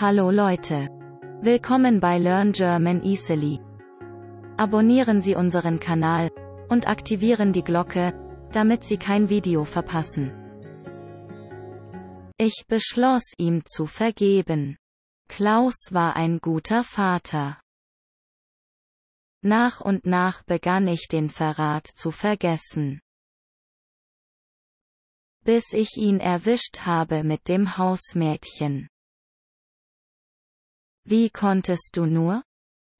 Hallo Leute. Willkommen bei Learn German Easily. Abonnieren Sie unseren Kanal und aktivieren die Glocke, damit Sie kein Video verpassen. Ich beschloss ihm zu vergeben. Klaus war ein guter Vater. Nach und nach begann ich den Verrat zu vergessen. Bis ich ihn erwischt habe mit dem Hausmädchen. Wie konntest du nur?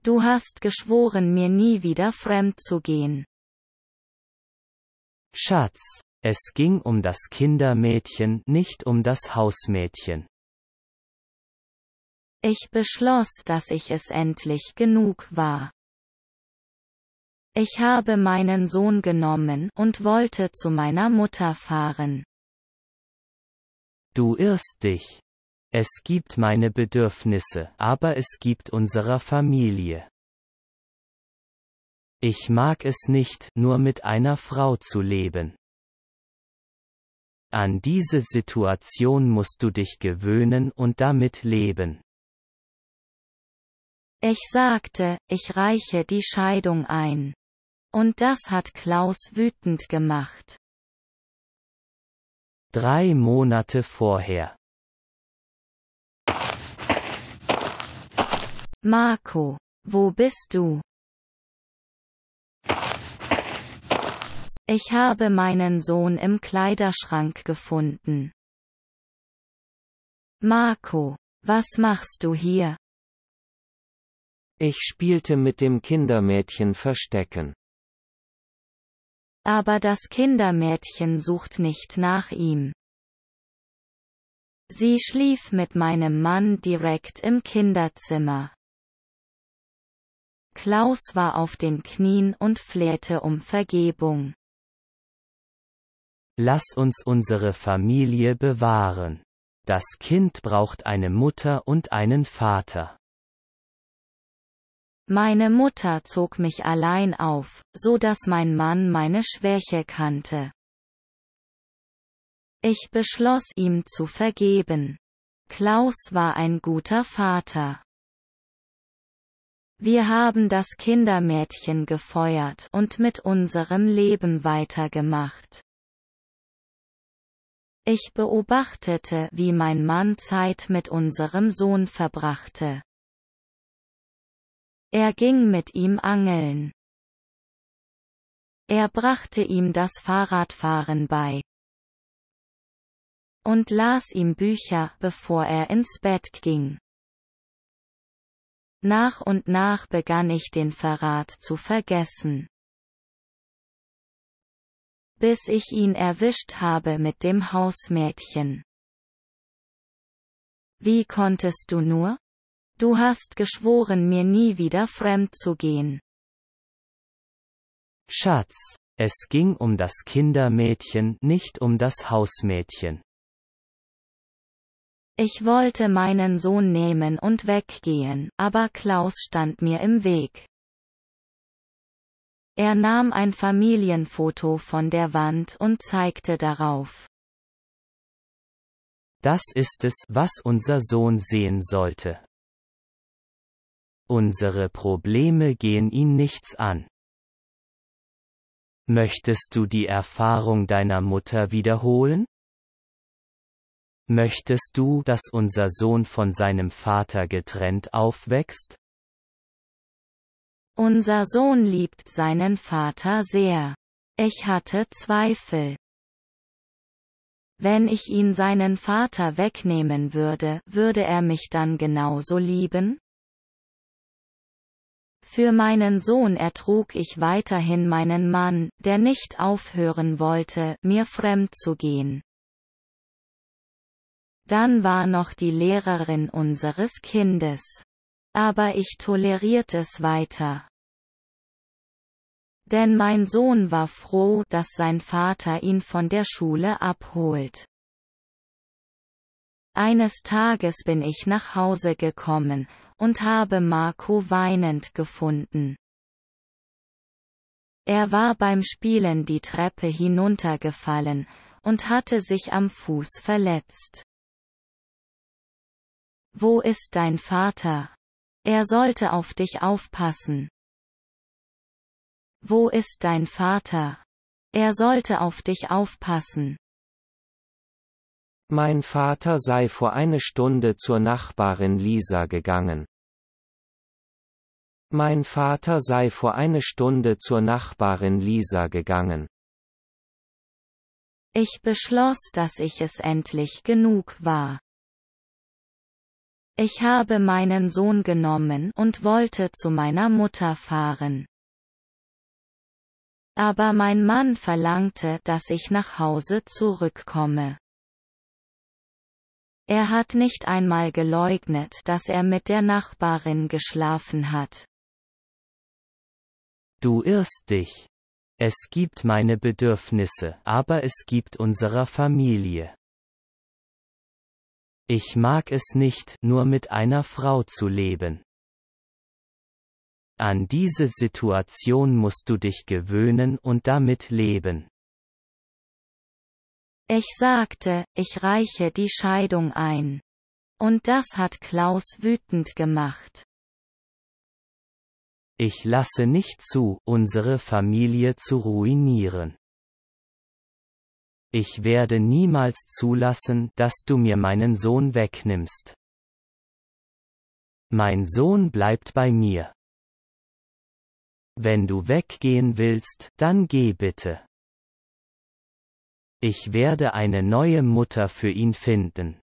Du hast geschworen, mir nie wieder fremd zu gehen. Schatz, es ging um das Kindermädchen, nicht um das Hausmädchen. Ich beschloss, dass ich es endlich genug war. Ich habe meinen Sohn genommen und wollte zu meiner Mutter fahren. Du irrst dich. Es gibt meine Bedürfnisse, aber es gibt unserer Familie. Ich mag es nicht, nur mit einer Frau zu leben. An diese Situation musst du dich gewöhnen und damit leben. Ich sagte, ich reiche die Scheidung ein. Und das hat Klaus wütend gemacht. Drei Monate vorher. Marco, wo bist du? Ich habe meinen Sohn im Kleiderschrank gefunden. Marco, was machst du hier? Ich spielte mit dem Kindermädchen Verstecken. Aber das Kindermädchen sucht nicht nach ihm. Sie schlief mit meinem Mann direkt im Kinderzimmer. Klaus war auf den Knien und flehte um Vergebung. Lass uns unsere Familie bewahren. Das Kind braucht eine Mutter und einen Vater. Meine Mutter zog mich allein auf, so dass mein Mann meine Schwäche kannte. Ich beschloss ihm zu vergeben. Klaus war ein guter Vater. Wir haben das Kindermädchen gefeuert und mit unserem Leben weitergemacht. Ich beobachtete, wie mein Mann Zeit mit unserem Sohn verbrachte. Er ging mit ihm angeln. Er brachte ihm das Fahrradfahren bei. Und las ihm Bücher, bevor er ins Bett ging. Nach und nach begann ich den Verrat zu vergessen. Bis ich ihn erwischt habe mit dem Hausmädchen. Wie konntest du nur? Du hast geschworen, mir nie wieder fremd zu gehen. Schatz, es ging um das Kindermädchen, nicht um das Hausmädchen. Ich wollte meinen Sohn nehmen und weggehen, aber Klaus stand mir im Weg. Er nahm ein Familienfoto von der Wand und zeigte darauf. Das ist es, was unser Sohn sehen sollte. Unsere Probleme gehen ihn nichts an. Möchtest du die Erfahrung deiner Mutter wiederholen? Möchtest du, dass unser Sohn von seinem Vater getrennt aufwächst? Unser Sohn liebt seinen Vater sehr. Ich hatte Zweifel. Wenn ich ihn seinen Vater wegnehmen würde, würde er mich dann genauso lieben? Für meinen Sohn ertrug ich weiterhin meinen Mann, der nicht aufhören wollte, mir fremd zu gehen. Dann war noch die Lehrerin unseres Kindes. Aber ich toleriert es weiter. Denn mein Sohn war froh, dass sein Vater ihn von der Schule abholt. Eines Tages bin ich nach Hause gekommen und habe Marco weinend gefunden. Er war beim Spielen die Treppe hinuntergefallen und hatte sich am Fuß verletzt. Wo ist dein Vater? Er sollte auf dich aufpassen. Wo ist dein Vater? Er sollte auf dich aufpassen. Mein Vater sei vor eine Stunde zur Nachbarin Lisa gegangen. Mein Vater sei vor eine Stunde zur Nachbarin Lisa gegangen. Ich beschloss, dass ich es endlich genug war. Ich habe meinen Sohn genommen und wollte zu meiner Mutter fahren. Aber mein Mann verlangte, dass ich nach Hause zurückkomme. Er hat nicht einmal geleugnet, dass er mit der Nachbarin geschlafen hat. Du irrst dich. Es gibt meine Bedürfnisse, aber es gibt unserer Familie. Ich mag es nicht, nur mit einer Frau zu leben. An diese Situation musst du dich gewöhnen und damit leben. Ich sagte, ich reiche die Scheidung ein. Und das hat Klaus wütend gemacht. Ich lasse nicht zu, unsere Familie zu ruinieren. Ich werde niemals zulassen, dass du mir meinen Sohn wegnimmst. Mein Sohn bleibt bei mir. Wenn du weggehen willst, dann geh bitte. Ich werde eine neue Mutter für ihn finden.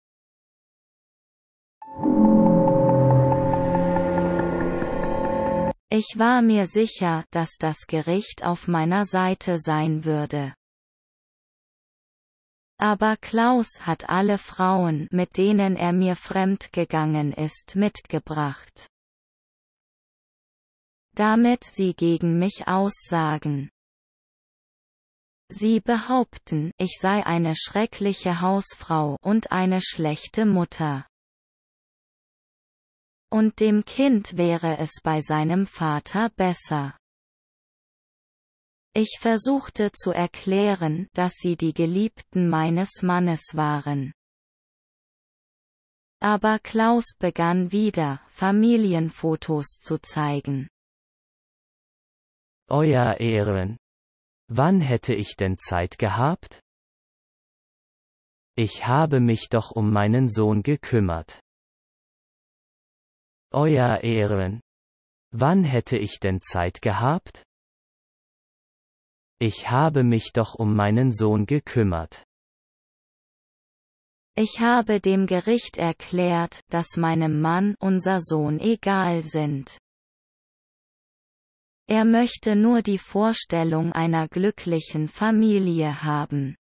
Ich war mir sicher, dass das Gericht auf meiner Seite sein würde. Aber Klaus hat alle Frauen, mit denen er mir fremd gegangen ist, mitgebracht. Damit sie gegen mich aussagen. Sie behaupten, ich sei eine schreckliche Hausfrau und eine schlechte Mutter. Und dem Kind wäre es bei seinem Vater besser. Ich versuchte zu erklären, dass sie die Geliebten meines Mannes waren. Aber Klaus begann wieder, Familienfotos zu zeigen. Euer Ehren. Wann hätte ich denn Zeit gehabt? Ich habe mich doch um meinen Sohn gekümmert. Euer Ehren. Wann hätte ich denn Zeit gehabt? Ich habe mich doch um meinen Sohn gekümmert. Ich habe dem Gericht erklärt, dass meinem Mann unser Sohn egal sind. Er möchte nur die Vorstellung einer glücklichen Familie haben.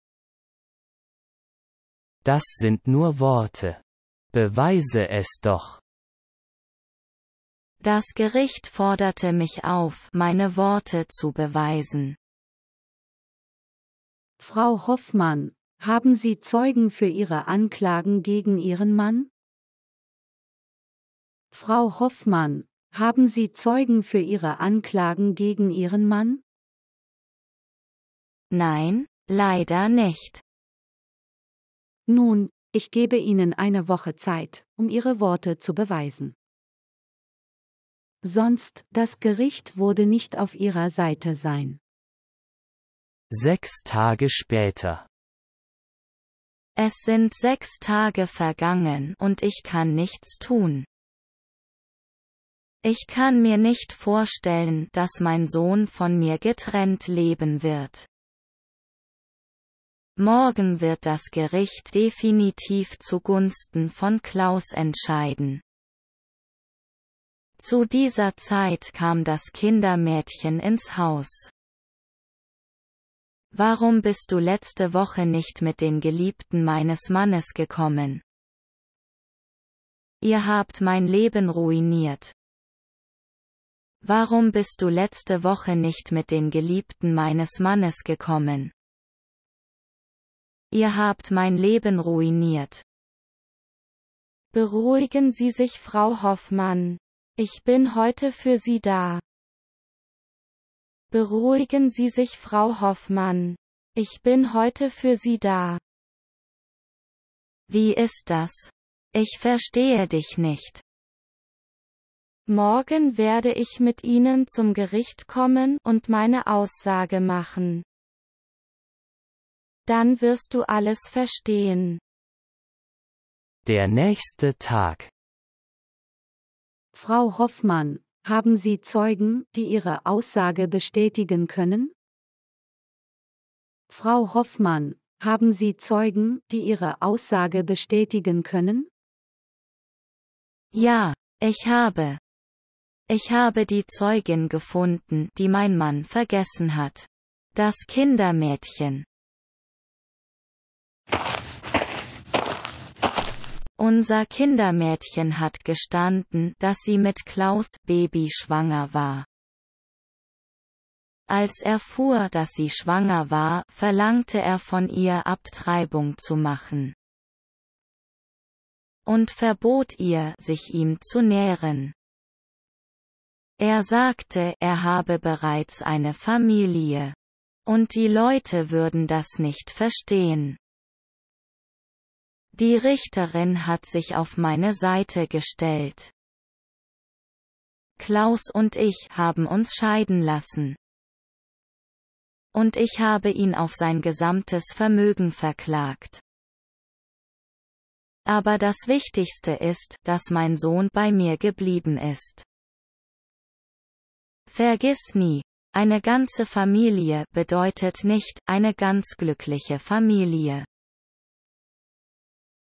Das sind nur Worte. Beweise es doch. Das Gericht forderte mich auf, meine Worte zu beweisen. Frau Hoffmann, haben Sie Zeugen für Ihre Anklagen gegen Ihren Mann? Frau Hoffmann, haben Sie Zeugen für Ihre Anklagen gegen Ihren Mann? Nein, leider nicht. Nun, ich gebe Ihnen eine Woche Zeit, um Ihre Worte zu beweisen. Sonst, das Gericht würde nicht auf Ihrer Seite sein. Sechs Tage später. Es sind sechs Tage vergangen und ich kann nichts tun. Ich kann mir nicht vorstellen, dass mein Sohn von mir getrennt leben wird. Morgen wird das Gericht definitiv zugunsten von Klaus entscheiden. Zu dieser Zeit kam das Kindermädchen ins Haus. Warum bist du letzte Woche nicht mit den Geliebten meines Mannes gekommen? Ihr habt mein Leben ruiniert. Warum bist du letzte Woche nicht mit den Geliebten meines Mannes gekommen? Ihr habt mein Leben ruiniert. Beruhigen Sie sich, Frau Hoffmann. Ich bin heute für Sie da. Beruhigen Sie sich, Frau Hoffmann. Ich bin heute für Sie da. Wie ist das? Ich verstehe dich nicht. Morgen werde ich mit Ihnen zum Gericht kommen und meine Aussage machen. Dann wirst du alles verstehen. Der nächste Tag. Frau Hoffmann, haben Sie Zeugen, die Ihre Aussage bestätigen können? Frau Hoffmann, haben Sie Zeugen, die Ihre Aussage bestätigen können? Ja, ich habe. Ich habe die Zeugin gefunden, die mein Mann vergessen hat. Das Kindermädchen. Unser Kindermädchen hat gestanden, dass sie mit Klaus Baby schwanger war. Als er fuhr, dass sie schwanger war, verlangte er von ihr Abtreibung zu machen. Und verbot ihr, sich ihm zu nähren. Er sagte, er habe bereits eine Familie. Und die Leute würden das nicht verstehen. Die Richterin hat sich auf meine Seite gestellt. Klaus und ich haben uns scheiden lassen. Und ich habe ihn auf sein gesamtes Vermögen verklagt. Aber das Wichtigste ist, dass mein Sohn bei mir geblieben ist. Vergiss nie, eine ganze Familie bedeutet nicht eine ganz glückliche Familie.